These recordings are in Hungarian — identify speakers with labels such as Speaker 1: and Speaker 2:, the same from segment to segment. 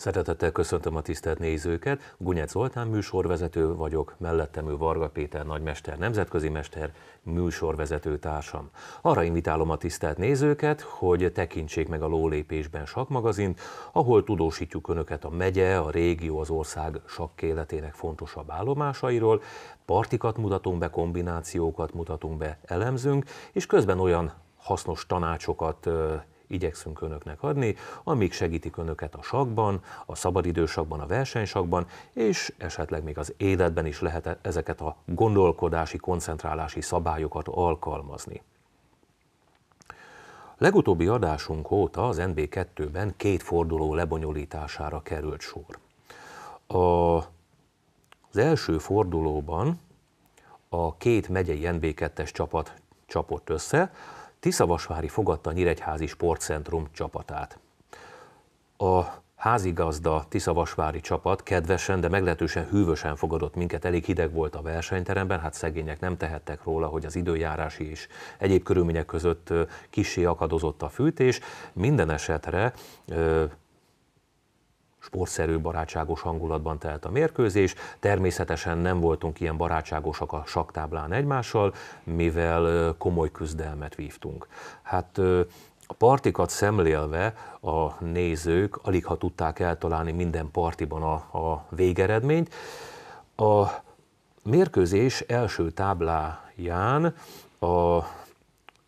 Speaker 1: Szeretettel köszöntöm a tisztelt nézőket. Gunyec Zoltán műsorvezető vagyok, mellettem ő Varga Péter nagymester, nemzetközi mester, műsorvezető társam. Arra invitálom a tisztelt nézőket, hogy tekintsék meg a Lólépésben sakmagazint, ahol tudósítjuk önöket a megye, a régió, az ország sakkéletének fontosabb állomásairól, partikat mutatunk be, kombinációkat mutatunk be, elemzünk, és közben olyan hasznos tanácsokat igyekszünk önöknek adni, amik segítik önöket a sakban, a szabadidősakban, a versenysakban, és esetleg még az életben is lehet e- ezeket a gondolkodási, koncentrálási szabályokat alkalmazni. Legutóbbi adásunk óta az NB2-ben két forduló lebonyolítására került sor. A, az első fordulóban a két megyei NB2-es csapat csapott össze, Tiszavasvári fogadta a Nyíregyházi Sportcentrum csapatát. A házigazda Tiszavasvári csapat kedvesen, de meglehetősen hűvösen fogadott minket. Elég hideg volt a versenyteremben, hát szegények nem tehettek róla, hogy az időjárási és egyéb körülmények között kisé akadozott a fűtés. Minden esetre sportszerű, barátságos hangulatban telt a mérkőzés. Természetesen nem voltunk ilyen barátságosak a saktáblán egymással, mivel komoly küzdelmet vívtunk. Hát a partikat szemlélve a nézők alig ha tudták eltalálni minden partiban a, a végeredményt. A mérkőzés első tábláján a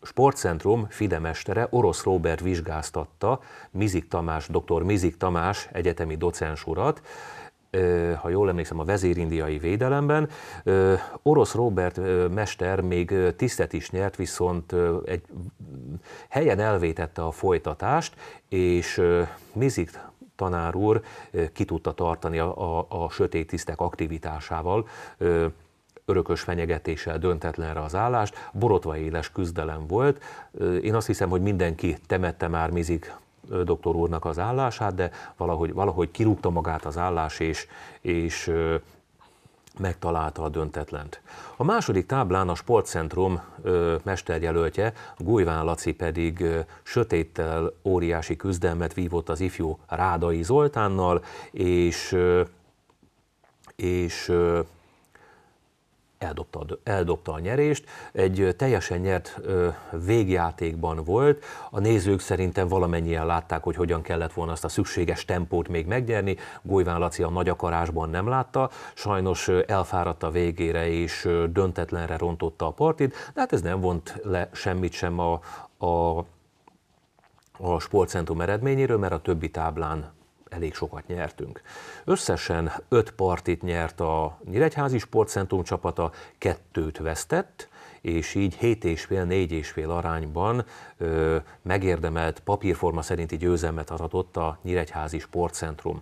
Speaker 1: sportcentrum fidemestere Orosz Róbert vizsgáztatta Mizik Tamás, dr. Mizik Tamás egyetemi docens urat, ha jól emlékszem, a vezérindiai védelemben. Orosz Robert mester még tisztet is nyert, viszont egy helyen elvétette a folytatást, és Mizik tanár úr ki tudta tartani a, a, a sötét tisztek aktivitásával örökös fenyegetéssel döntetlenre az állást, borotva éles küzdelem volt. Én azt hiszem, hogy mindenki temette már mizik doktor úrnak az állását, de valahogy, valahogy kirúgta magát az állás, és, és megtalálta a döntetlent. A második táblán a sportcentrum ö, mesterjelöltje, Gulyván Laci pedig ö, sötéttel óriási küzdelmet vívott az ifjú Rádai Zoltánnal, és, ö, és ö, eldobta a, eldobta a nyerést. Egy teljesen nyert végjátékban volt. A nézők szerintem valamennyien látták, hogy hogyan kellett volna azt a szükséges tempót még megnyerni. Gólyván Laci a nagy akarásban nem látta. Sajnos elfáradta végére és döntetlenre rontotta a partit, de hát ez nem vont le semmit sem a, a a sportcentrum eredményéről, mert a többi táblán elég sokat nyertünk. Összesen öt partit nyert a Nyíregyházi Sportcentrum csapata, kettőt vesztett, és így 7,5-4,5 arányban ö, megérdemelt papírforma szerinti győzelmet adott a Nyíregyházi Sportcentrum.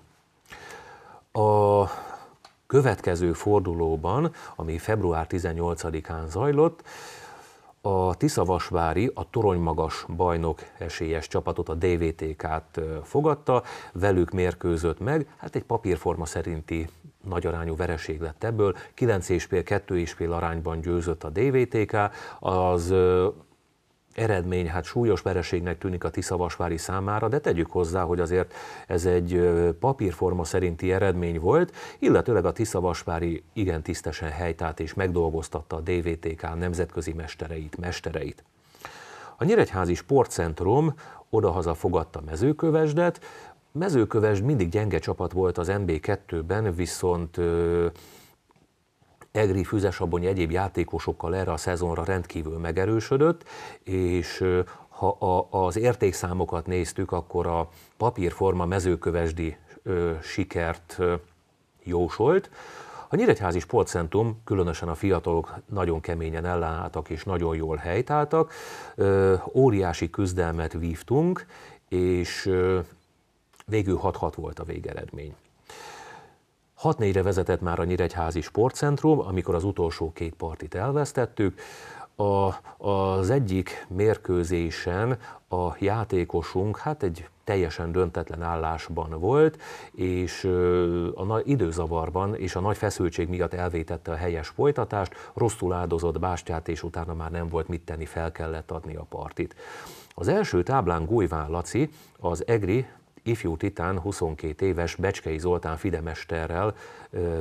Speaker 1: A következő fordulóban, ami február 18-án zajlott, a Tiszavasvári a toronymagas bajnok esélyes csapatot, a DVTK-t fogadta, velük mérkőzött meg, hát egy papírforma szerinti nagyarányú vereség lett ebből, 9 és fél, 2 és fél arányban győzött a DVTK, az eredmény hát súlyos vereségnek tűnik a Tiszavasvári számára, de tegyük hozzá, hogy azért ez egy papírforma szerinti eredmény volt, illetőleg a Tiszavasvári igen tisztesen helytált és megdolgoztatta a DVTK nemzetközi mestereit, mestereit. A Nyíregyházi Sportcentrum odahaza fogadta mezőkövesdet, Mezőkövesd mindig gyenge csapat volt az MB2-ben, viszont Egri, Füzesabony, egyéb játékosokkal erre a szezonra rendkívül megerősödött, és ha a, az értékszámokat néztük, akkor a papírforma mezőkövesdi ö, sikert ö, jósolt. A Nyíregyházi Sportcentrum, különösen a fiatalok nagyon keményen ellenálltak és nagyon jól helytáltak. Ö, óriási küzdelmet vívtunk, és ö, végül 6-6 volt a végeredmény. 6-4-re vezetett már a Nyíregyházi Sportcentrum, amikor az utolsó két partit elvesztettük. A, az egyik mérkőzésen a játékosunk hát egy teljesen döntetlen állásban volt, és a nagy időzavarban és a nagy feszültség miatt elvétette a helyes folytatást, rosszul áldozott bástyát, és utána már nem volt mit tenni, fel kellett adni a partit. Az első táblán Gújván Laci, az EGRI ifjú titán 22 éves Becskei Zoltán Fidemesterrel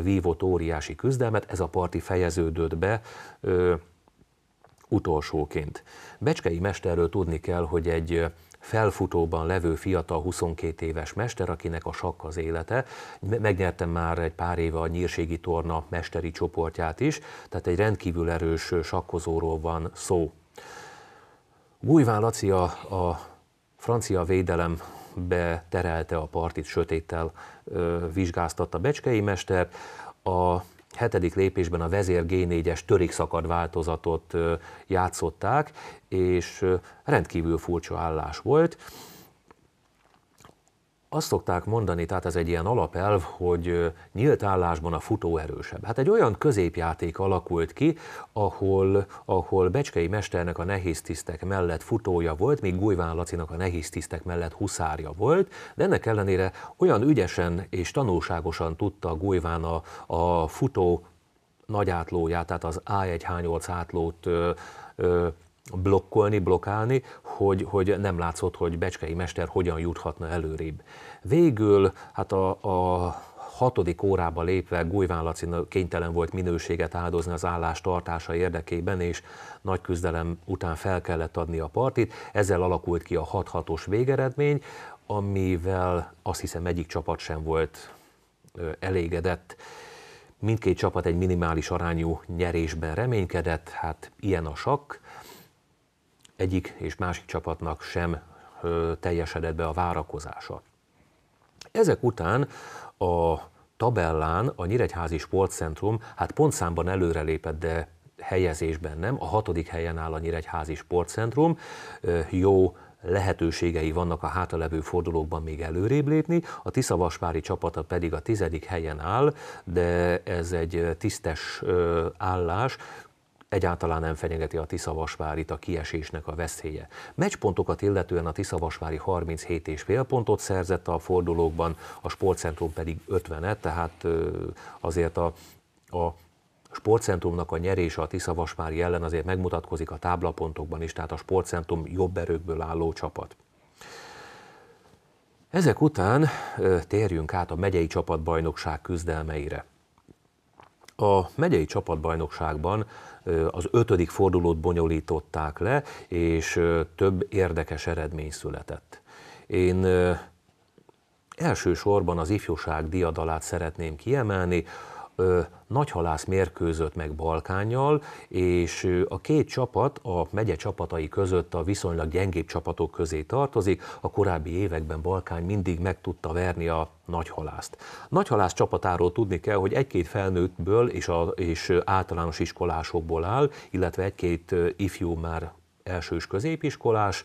Speaker 1: vívott óriási küzdelmet, ez a parti fejeződött be utolsóként. Becskei mesterről tudni kell, hogy egy felfutóban levő fiatal 22 éves mester, akinek a sakk az élete. Megnyertem már egy pár éve a Nyírségi Torna mesteri csoportját is, tehát egy rendkívül erős sakkozóról van szó. Gújván Laci a, a francia védelem beterelte a partit sötéttel, vizsgáztatta Becskei mester. A hetedik lépésben a vezér G4-es törékszakad változatot játszották, és rendkívül furcsa állás volt azt szokták mondani, tehát ez egy ilyen alapelv, hogy nyílt állásban a futó erősebb. Hát egy olyan középjáték alakult ki, ahol, ahol Becskei Mesternek a nehéz tisztek mellett futója volt, míg Gújván Lacinak a nehéz tisztek mellett huszárja volt, de ennek ellenére olyan ügyesen és tanulságosan tudta Gújván a, a futó nagy átlóját, tehát az A1 8 átlót ö, ö, blokkolni, blokálni, hogy, hogy nem látszott, hogy Becskei Mester hogyan juthatna előrébb. Végül hát a, a hatodik órába lépve Gújván Laci kénytelen volt minőséget áldozni az állás tartása érdekében, és nagy küzdelem után fel kellett adni a partit. Ezzel alakult ki a 6-6-os végeredmény, amivel azt hiszem egyik csapat sem volt elégedett. Mindkét csapat egy minimális arányú nyerésben reménykedett, hát ilyen a sakk egyik és másik csapatnak sem teljesedett be a várakozása. Ezek után a tabellán a Nyíregyházi Sportcentrum hát pontszámban előrelépett, de helyezésben nem. A hatodik helyen áll a Nyíregyházi Sportcentrum. Jó lehetőségei vannak a hátalevő fordulókban még előrébb lépni, a Tiszavasvári csapata pedig a tizedik helyen áll, de ez egy tisztes állás, egyáltalán nem fenyegeti a Tiszavasvárit a kiesésnek a veszélye. Meccspontokat illetően a Tiszavasvári 37 és fél pontot szerzett a fordulókban, a sportcentrum pedig 50-et, tehát azért a, a sportcentrumnak a nyerése a Tiszavasvári ellen azért megmutatkozik a táblapontokban is, tehát a sportcentrum jobb erőkből álló csapat. Ezek után térjünk át a megyei csapatbajnokság küzdelmeire. A megyei csapatbajnokságban az ötödik fordulót bonyolították le, és több érdekes eredmény született. Én elsősorban az ifjúság diadalát szeretném kiemelni, nagyhalász mérkőzött meg Balkányjal, és a két csapat a megye csapatai között a viszonylag gyengébb csapatok közé tartozik. A korábbi években Balkány mindig meg tudta verni a nagyhalászt. Nagyhalász csapatáról tudni kell, hogy egy-két felnőttből és, a, és általános iskolásokból áll, illetve egy-két ifjú már elsős középiskolás,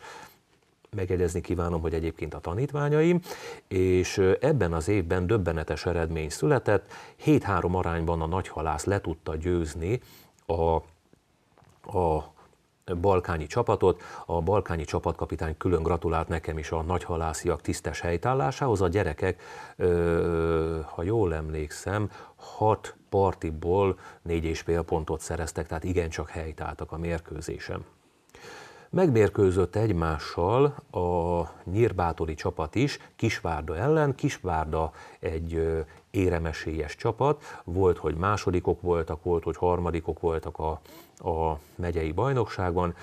Speaker 1: Megjegyezni kívánom, hogy egyébként a tanítványaim, és ebben az évben döbbenetes eredmény született. 7-3 arányban a nagyhalász le tudta győzni a, a balkányi csapatot. A balkányi csapatkapitány külön gratulált nekem is a nagyhalásziak tisztes helytállásához. A gyerekek, ö, ha jól emlékszem, hat partiból négy és fél pontot szereztek, tehát igencsak helytálltak a mérkőzésen. Megmérkőzött egymással a nyírbátori csapat is Kisvárda ellen. Kisvárda egy éremesélyes csapat, volt, hogy másodikok voltak, volt, hogy harmadikok voltak a, a megyei bajnokságban.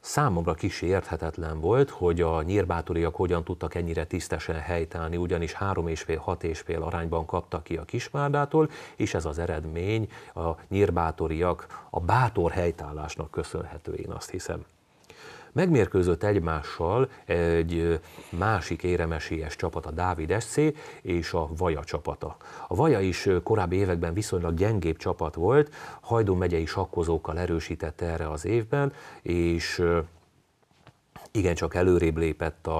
Speaker 1: Számomra kicsi érthetetlen volt, hogy a nyírbátoriak hogyan tudtak ennyire tisztesen helytállni, ugyanis 35 hat és fél arányban kaptak ki a Kisvárdától, és ez az eredmény a nyírbátoriak a bátor helytállásnak köszönhető, én azt hiszem megmérkőzött egymással egy másik éremesélyes csapat, a Dávid SC és a Vaja csapata. A Vaja is korábbi években viszonylag gyengébb csapat volt, Hajdú megyei sakkozókkal erősítette erre az évben, és igencsak előrébb lépett a,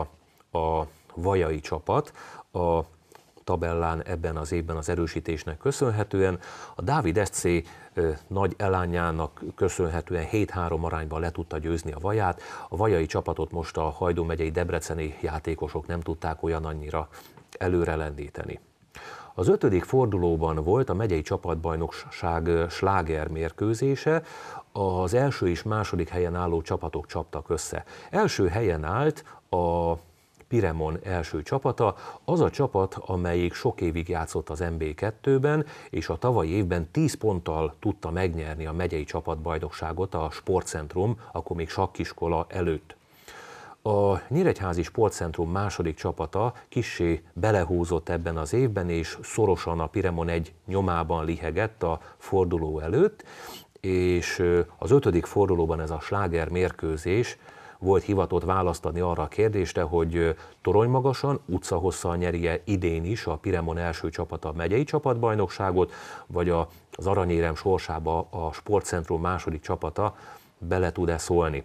Speaker 1: a vajai csapat. A tabellán ebben az évben az erősítésnek köszönhetően. A Dávid SC nagy elányának köszönhetően 7-3 arányban le tudta győzni a vaját. A vajai csapatot most a Hajdó megyei debreceni játékosok nem tudták olyan annyira előre lendíteni. Az ötödik fordulóban volt a megyei csapatbajnokság sláger mérkőzése, az első és második helyen álló csapatok csaptak össze. Első helyen állt a Piremon első csapata, az a csapat, amelyik sok évig játszott az MB2-ben, és a tavalyi évben 10 ponttal tudta megnyerni a megyei csapatbajnokságot a Sportcentrum, akkor még sakkiskola előtt. A Nyíregyházi Sportcentrum második csapata kissé belehúzott ebben az évben, és szorosan a Piremon egy nyomában lihegett a forduló előtt, és az ötödik fordulóban ez a sláger mérkőzés volt hivatott választani arra a kérdésre, hogy torony magasan, utcahosszal nyerje idén is a Piremon első csapata a megyei csapatbajnokságot, vagy a, az aranyérem sorsába a sportcentrum második csapata bele tud-e szólni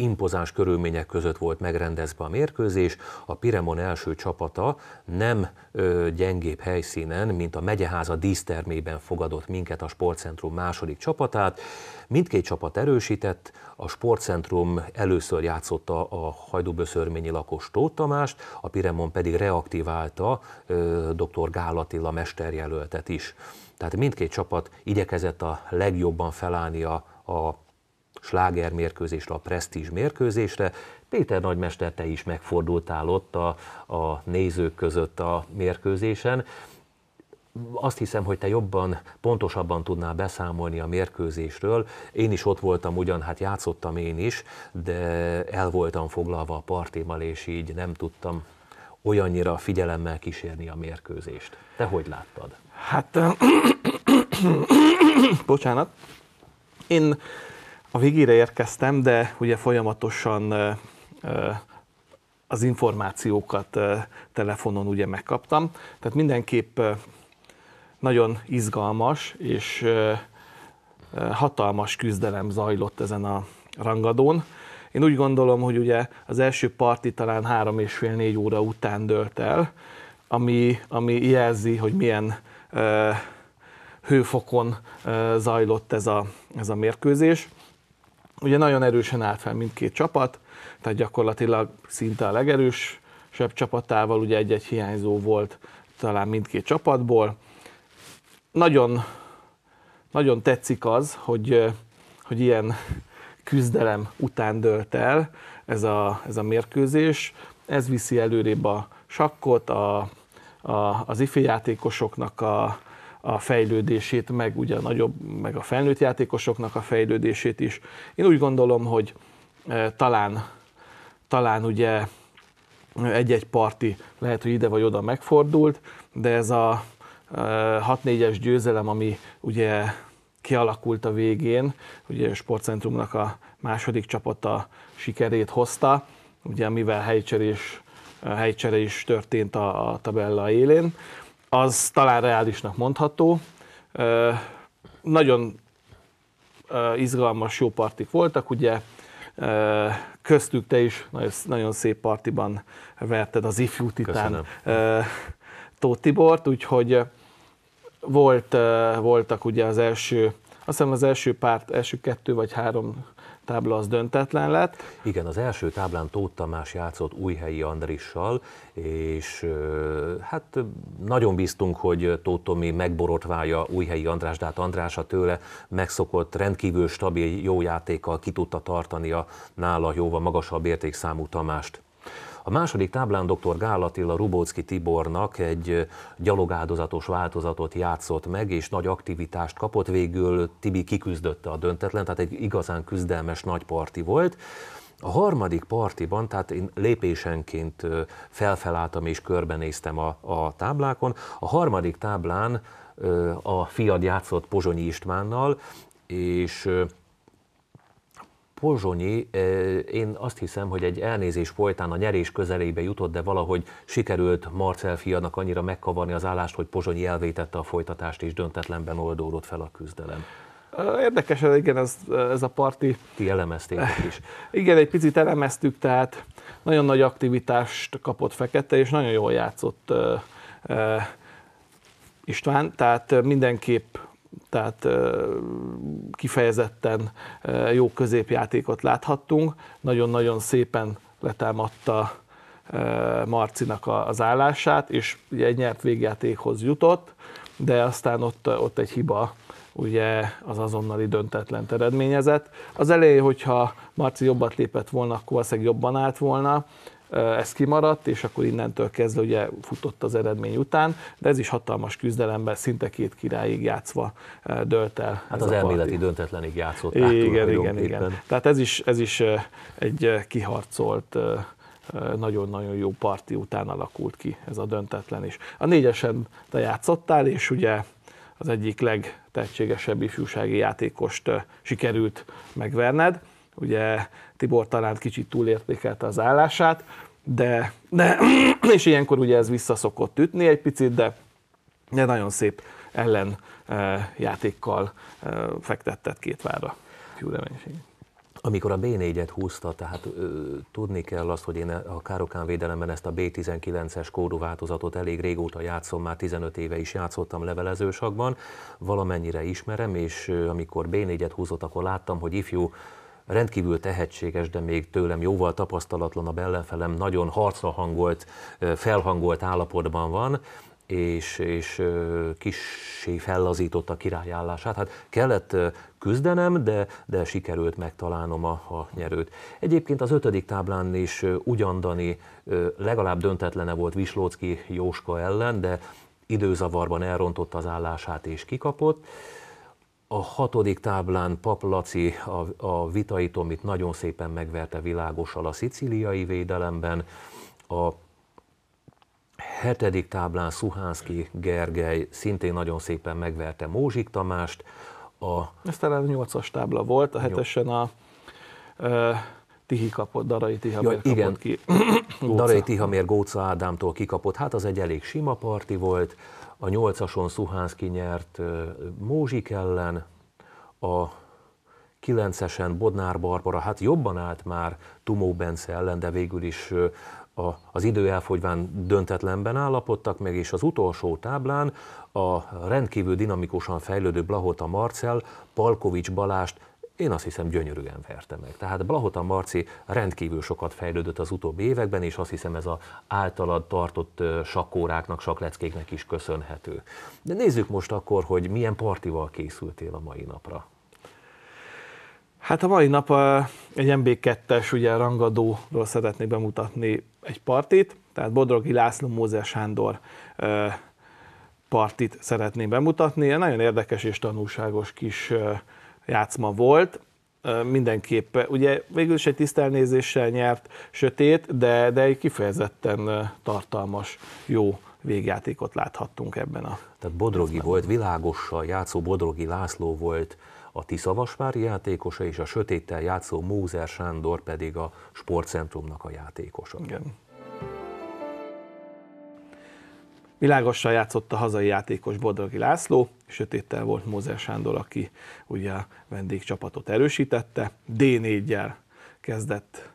Speaker 1: impozáns körülmények között volt megrendezve a mérkőzés. A Piremon első csapata nem ö, gyengébb helyszínen, mint a megyeháza dísztermében fogadott minket a sportcentrum második csapatát. Mindkét csapat erősített, a sportcentrum először játszotta a hajdúböszörményi lakos Tóth Tamást, a Piremon pedig reaktiválta ö, dr. Gál Attila mesterjelöltet is. Tehát mindkét csapat igyekezett a legjobban felállni a, a sláger mérkőzésre, a presztízs mérkőzésre. Péter nagymester, te is megfordultál ott a, a nézők között a mérkőzésen. Azt hiszem, hogy te jobban, pontosabban tudnál beszámolni a mérkőzésről. Én is ott voltam ugyan, hát játszottam én is, de el voltam foglalva a partémal, és így nem tudtam olyannyira figyelemmel kísérni a mérkőzést. Te hogy láttad?
Speaker 2: Hát, bocsánat, én a végére érkeztem, de ugye folyamatosan az információkat telefonon ugye megkaptam. Tehát mindenképp nagyon izgalmas és hatalmas küzdelem zajlott ezen a rangadón. Én úgy gondolom, hogy ugye az első parti talán három és fél négy óra után dölt el, ami, ami jelzi, hogy milyen hőfokon zajlott ez a, ez a mérkőzés. Ugye nagyon erősen áll fel mindkét csapat, tehát gyakorlatilag szinte a legerősebb csapatával, ugye egy-egy hiányzó volt talán mindkét csapatból. Nagyon, nagyon tetszik az, hogy, hogy ilyen küzdelem után dölt el ez a, ez a mérkőzés. Ez viszi előrébb a sakkot, a, a, az ifi játékosoknak a, a fejlődését, meg ugye a nagyobb, meg a felnőtt játékosoknak a fejlődését is. Én úgy gondolom, hogy e, talán, talán ugye egy-egy parti lehet, hogy ide vagy oda megfordult, de ez a 6-4-es e, győzelem, ami ugye kialakult a végén, ugye a sportcentrumnak a második csapata sikerét hozta, ugye mivel helycserés, helycsere is történt a, a tabella élén, az talán reálisnak mondható. Nagyon izgalmas jó partik voltak, ugye köztük te is nagyon szép partiban verted az ifjú titán Tóth Tibort, úgyhogy volt, voltak ugye az első, azt hiszem az első párt, első kettő vagy három tábla az döntetlen
Speaker 1: lett. Igen, az első táblán Tóth Tamás játszott újhelyi Andrissal, és hát nagyon bíztunk, hogy Tóth Tomi megborotválja újhelyi András, de hát András a tőle megszokott, rendkívül stabil, jó játékkal ki tudta tartani a nála jóval magasabb értékszámú Tamást. A második táblán dr. Gál Attila Rubócki Tibornak egy gyalogáldozatos változatot játszott meg, és nagy aktivitást kapott. Végül Tibi kiküzdötte a döntetlen, tehát egy igazán küzdelmes nagy parti volt. A harmadik partiban, tehát én lépésenként felfelálltam és körbenéztem a, a táblákon, a harmadik táblán a fiad játszott Pozsonyi Istvánnal, és Pozsonyi, én azt hiszem, hogy egy elnézés folytán a nyerés közelébe jutott, de valahogy sikerült Marcel fiának annyira megkavarni az állást, hogy Pozsonyi elvétette a folytatást, és döntetlenben oldódott fel a küzdelem. Érdekes, igen, ez, ez a parti. Ti elemezték is.
Speaker 2: Igen, egy picit elemeztük, tehát nagyon nagy aktivitást kapott Fekete, és nagyon jól játszott István, tehát mindenképp tehát kifejezetten jó középjátékot láthattunk. Nagyon-nagyon szépen letámadta Marcinak az állását, és ugye egy nyert végjátékhoz jutott, de aztán ott, ott egy hiba ugye az azonnali döntetlen eredményezett. Az elején, hogyha Marci jobbat lépett volna, akkor valószínűleg jobban állt volna, ez kimaradt, és akkor innentől kezdve ugye futott az eredmény után, de ez is hatalmas küzdelemben szinte két királyig játszva dölt el. Hát az elméleti döntetlenig játszott. Igen, igen, igen, igen. Tehát ez is, ez is egy kiharcolt nagyon-nagyon jó parti után alakult ki ez a döntetlen is. A négyesen te játszottál, és ugye az egyik legtehetségesebb ifjúsági játékost sikerült megverned ugye Tibor talán kicsit túlértékelte az állását, de, de és ilyenkor ugye ez vissza szokott ütni egy picit, de, de nagyon szép ellen eh, játékkal eh, fektettet két Jó Gyűleménység.
Speaker 1: Amikor a B4-et húzta, tehát ö, tudni kell azt, hogy én a Károkán védelemben ezt a B19-es kódú változatot elég régóta játszom, már 15 éve is játszottam levelezősakban, valamennyire ismerem, és ö, amikor B4-et húzott, akkor láttam, hogy ifjú rendkívül tehetséges, de még tőlem jóval tapasztalatlanabb ellenfelem nagyon harcra hangolt, felhangolt állapotban van, és, és kissé fellazított a királyállását. Hát kellett küzdenem, de, de sikerült megtalálnom a, a nyerőt. Egyébként az ötödik táblán is ugyandani, legalább döntetlene volt Vislócki Jóska ellen, de időzavarban elrontotta az állását és kikapott. A hatodik táblán Paplaci a, a Vitai nagyon szépen megverte világosal a szicíliai védelemben. A hetedik táblán Szuhánszki Gergely szintén nagyon szépen megverte Mózsik Tamást. A... Ez talán a nyolcas tábla volt, a hetesen a... Ö... Tihi kapott, Darai Tihamér ja, igen. kapott ki. Darai Tihamér Góca Ádámtól kikapott, hát az egy elég sima parti volt a nyolcason Szuhánszki nyert Mózsik ellen, a kilencesen Bodnár Barbara, hát jobban állt már Tumó Bence ellen, de végül is a, az idő elfogyván döntetlenben állapodtak meg, és az utolsó táblán a rendkívül dinamikusan fejlődő Blahota Marcel Palkovics Balást én azt hiszem gyönyörűen verte meg. Tehát Blahota Marci rendkívül sokat fejlődött az utóbbi években, és azt hiszem ez az általad tartott sakkóráknak, sakleckéknek is köszönhető. De nézzük most akkor, hogy milyen partival készültél a mai napra. Hát a mai nap egy
Speaker 2: MB2-es ugye, rangadóról szeretnék bemutatni egy partit, tehát Bodrogi László Mózes Sándor partit szeretném bemutatni. Nagyon érdekes és tanulságos kis játszma volt, mindenképpen, ugye végül is egy tisztelnézéssel nyert sötét, de, de egy kifejezetten tartalmas, jó végjátékot láthattunk ebben a...
Speaker 1: Tehát Bodrogi játszmában. volt, világossal játszó Bodrogi László volt a Tiszavasvári játékosa, és a sötéttel játszó Mózer Sándor pedig a sportcentrumnak a játékosa. Igen.
Speaker 2: Világossal játszott a hazai játékos Bodrogi László, sötéttel volt Mózer Sándor, aki ugye a vendégcsapatot erősítette. D4-jel kezdett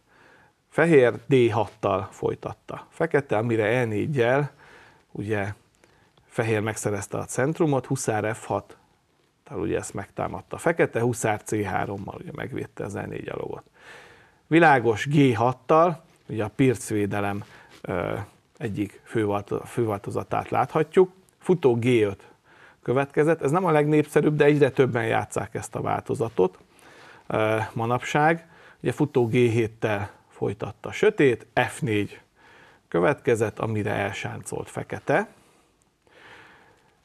Speaker 2: fehér, D6-tal folytatta fekete, amire E4-jel ugye fehér megszerezte a centrumot, Huszár F6, tehát ugye ezt megtámadta fekete, Huszár C3-mal ugye megvédte az E4 alogot. Világos G6-tal, ugye a pircvédelem egyik főváltozatát láthatjuk. Futó G5 következett, ez nem a legnépszerűbb, de egyre többen játszák ezt a változatot e, manapság. Ugye futó G7-tel folytatta sötét, F4 következett, amire elsáncolt fekete.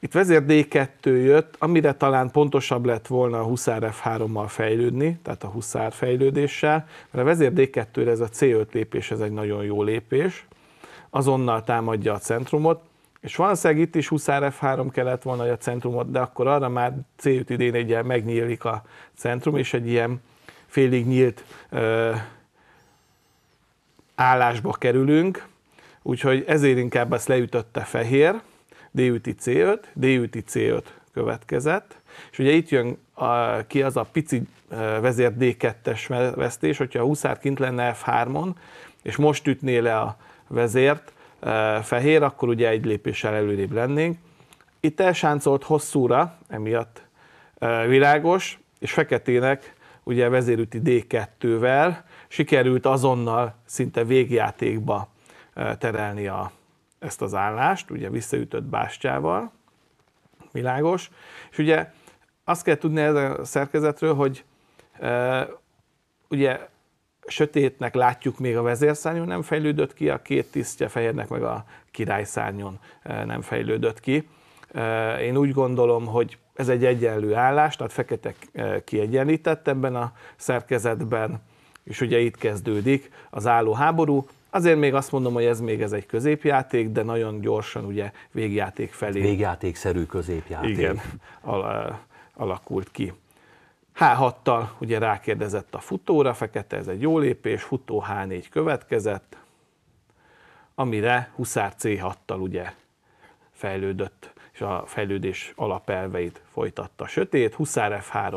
Speaker 2: Itt vezér D2 jött, amire talán pontosabb lett volna a Huszár F3-mal fejlődni, tehát a Huszár fejlődéssel, mert a vezér D2-re ez a C5 lépés, ez egy nagyon jó lépés azonnal támadja a centrumot, és valószínűleg itt is 20 F3 kellett volna, hogy a centrumot, de akkor arra már c idén egy megnyílik a centrum, és egy ilyen félig nyílt ö, állásba kerülünk, úgyhogy ezért inkább ezt leütötte fehér, d C5, d C5 következett, és ugye itt jön a, ki az a pici vezér D2-es vesztés, hogyha a 20 kint lenne F3-on, és most ütné le a vezért eh, fehér, akkor ugye egy lépéssel előrébb lennénk. Itt elsáncolt hosszúra, emiatt eh, világos, és feketének ugye vezérüti D2-vel sikerült azonnal szinte végjátékba eh, terelni a, ezt az állást, ugye visszaütött bástyával, világos. És ugye azt kell tudni ezen a szerkezetről, hogy e, ugye sötétnek látjuk még a vezérszárnyon nem fejlődött ki, a két tisztje fejérnek meg a királyszárnyon e, nem fejlődött ki. E, én úgy gondolom, hogy ez egy egyenlő állás, tehát fekete e, kiegyenlített ebben a szerkezetben, és ugye itt kezdődik az álló háború. Azért még azt mondom, hogy ez még ez egy középjáték, de nagyon gyorsan ugye végjáték felé.
Speaker 1: Végjátékszerű középjáték. Igen,
Speaker 2: al- alakult ki. H6-tal ugye rákérdezett a futóra, fekete ez egy jó lépés, futó H4 következett, amire Huszár C6-tal ugye fejlődött, és a fejlődés alapelveit folytatta. Sötét, Huszár F3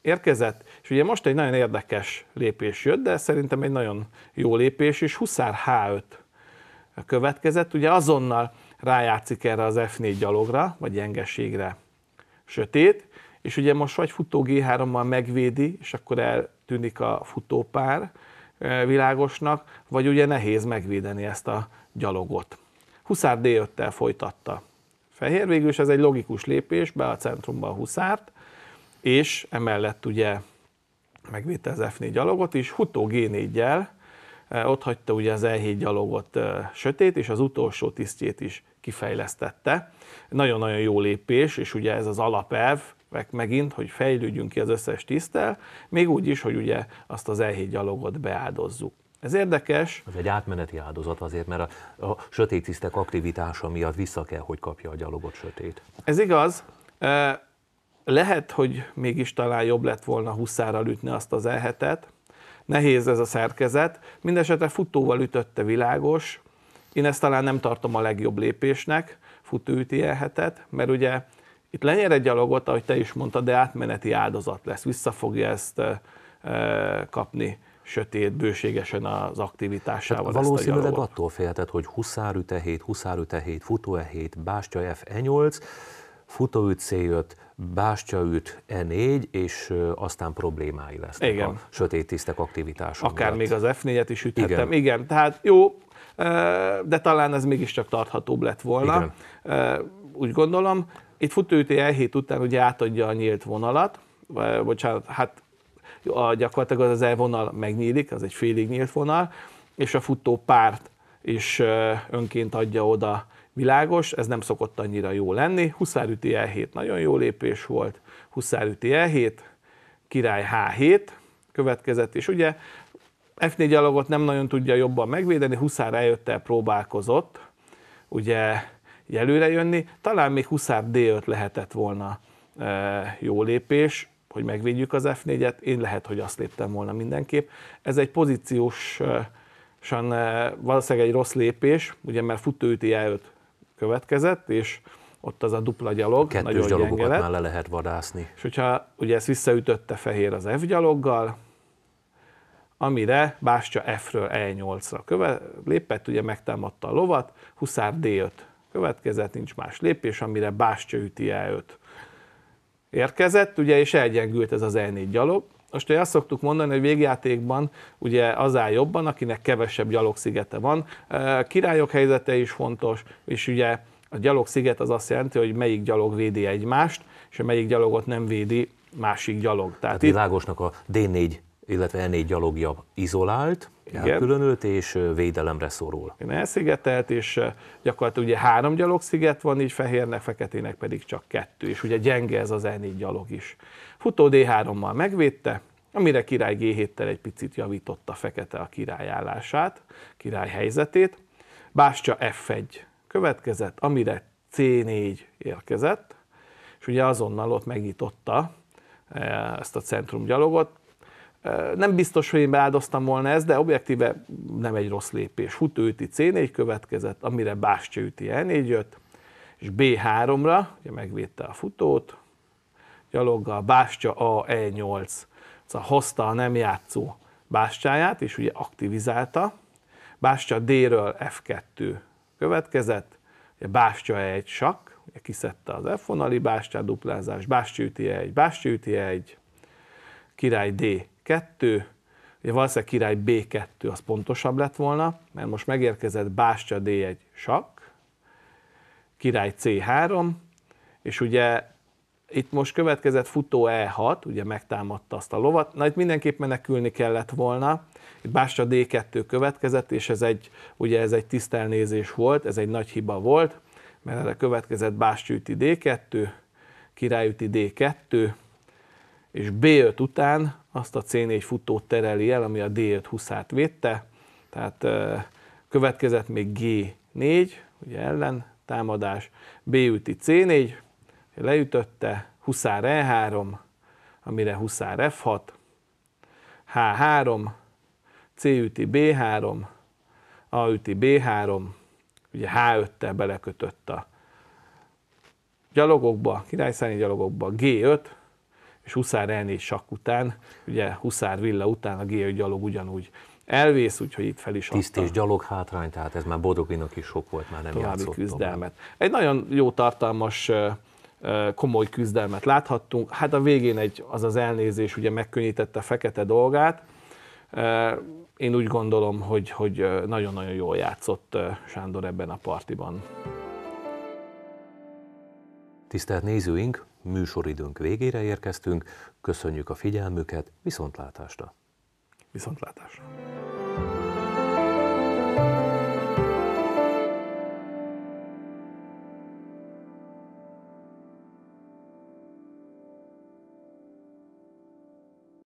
Speaker 2: érkezett, és ugye most egy nagyon érdekes lépés jött, de szerintem egy nagyon jó lépés, és Huszár H5 következett, ugye azonnal rájátszik erre az F4 gyalogra, vagy gyengeségre sötét, és ugye most vagy futó G3-mal megvédi, és akkor eltűnik a futópár e, világosnak, vagy ugye nehéz megvédeni ezt a gyalogot. Huszár D5-tel folytatta. Fehér végül is ez egy logikus lépés, be a centrumba a Huszárt, és emellett ugye megvédte az F4 gyalogot is, futó G4-jel e, ott hagyta ugye az E7 gyalogot e, sötét, és az utolsó tisztjét is kifejlesztette. Nagyon-nagyon jó lépés, és ugye ez az alapelv, meg megint, hogy fejlődjünk ki az összes tisztel, még úgy is, hogy ugye azt az elhét gyalogot
Speaker 1: beáldozzuk. Ez érdekes. Ez egy átmeneti áldozat azért, mert a, a sötét tisztek aktivitása miatt vissza kell, hogy kapja a gyalogot sötét. Ez igaz.
Speaker 2: Lehet, hogy mégis talán jobb lett volna huszárral ütni azt az elhetet. Nehéz ez a szerkezet. Mindenesetre futóval ütötte világos. Én ezt talán nem tartom a legjobb lépésnek, futóüti elhetet, mert ugye itt lenyer egy gyalogot, ahogy te is mondtad, de átmeneti áldozat lesz, vissza fogja ezt kapni sötét, bőségesen az aktivitásával. Hát valószínűleg
Speaker 1: attól féltett, hogy huszárüte 7, huszárüte 7, futó e 7, bástya F8, e futóüt C5, bástya üt E4, és aztán problémái lesznek Igen. a sötét tisztek aktivitása. Akár miatt. még
Speaker 2: az F4-et is üthettem. Igen. Igen, tehát jó, de talán ez mégiscsak tarthatóbb lett volna. Igen úgy gondolom. Itt futóüté elhét után ugye átadja a nyílt vonalat, bocsánat, hát a, gyakorlatilag az, az elvonal megnyílik, az egy félig nyílt vonal, és a futó párt is önként adja oda világos, ez nem szokott annyira jó lenni. Huszárüti E7 nagyon jó lépés volt, Huszárüti E7, király H7 következett, és ugye F4 gyalogot nem nagyon tudja jobban megvédeni, Huszár el, próbálkozott, ugye Jelőre jönni, Talán még Huszár D5 lehetett volna e, jó lépés, hogy megvédjük az F4-et, én lehet, hogy azt léptem volna mindenképp. Ez egy pozíciósan e, valószínűleg egy rossz lépés, ugye mert futóüti E5 következett, és ott az a dupla gyalog. A kettős nagyon gyalogokat már
Speaker 1: le lehet vadászni.
Speaker 2: És hogyha ugye ezt visszaütötte fehér az F gyaloggal, amire Bástya F-ről E8-ra követ, lépett, ugye megtámadta a lovat, Huszár D5 Következett, nincs más lépés, amire Bástya üti el őt. Érkezett, ugye, és elgyengült ez az E4 gyalog. Most ugye azt szoktuk mondani, hogy végjátékban ugye az áll jobban, akinek kevesebb gyalogszigete van. Királyok helyzete is fontos, és ugye a gyalogsziget az azt jelenti, hogy melyik gyalog védi egymást, és melyik gyalogot
Speaker 1: nem védi másik gyalog. Tehát, Tehát itt... világosnak a D4, illetve E4 gyalogja izolált, elkülönült és védelemre szorul. Elszigetelt, és
Speaker 2: gyakorlatilag ugye három gyalogsziget van, így fehérnek, feketének pedig csak kettő, és ugye gyenge ez az n 4 gyalog is. Futó D3-mal megvédte, amire király G7-tel egy picit javította fekete a király állását, király helyzetét. Bástya F1 következett, amire C4 érkezett, és ugye azonnal ott megnyitotta e, ezt a centrumgyalogot, nem biztos, hogy én beáldoztam volna ezt, de objektíve nem egy rossz lépés. Hutőüti C4 következett, amire Bástya üti E4 jött, és B3-ra, ugye megvédte a futót, gyaloggal Bástya A E8, szóval hozta a nem játszó Bástyáját, és ugye aktivizálta. Bástya D-ről F2 következett, ugye Bástya E1 sak, ugye kiszedte az F-vonali Bástyát, duplázás, Bástya üti E1, Bástya üti E1, király D 2, ugye valószínűleg király B2 az pontosabb lett volna, mert most megérkezett Bástya D1 sak, király C3, és ugye itt most következett futó E6, ugye megtámadta azt a lovat, na itt mindenképp menekülni kellett volna, itt Bástya D2 következett, és ez egy, ugye ez egy tisztelnézés volt, ez egy nagy hiba volt, mert erre következett Bástya D2, királyüti D2, és B5 után azt a C4 futót tereli el, ami a D5 huszát védte, tehát következett még G4, ugye ellen támadás, B üti C4, leütötte, huszár E3, amire huszár F6, H3, C üti B3, A üti B3, ugye H5-tel belekötött a gyalogokba, királyszányi gyalogokba, G5, és Huszár elnéz sakk után, ugye Huszár Villa után a Géő gyalog ugyanúgy elvész, úgyhogy itt fel is Tiszt és gyalog hátrány, tehát ez már Bodoginak is sok volt, már nem További játszott. küzdelmet. Egy nagyon jó tartalmas komoly küzdelmet láthattunk. Hát a végén egy, az az elnézés ugye megkönnyítette fekete dolgát. Én úgy gondolom, hogy, hogy nagyon-nagyon jól játszott Sándor ebben a partiban.
Speaker 1: Tisztelt nézőink, műsoridőnk végére érkeztünk. Köszönjük a figyelmüket, viszontlátásra! Viszontlátásra!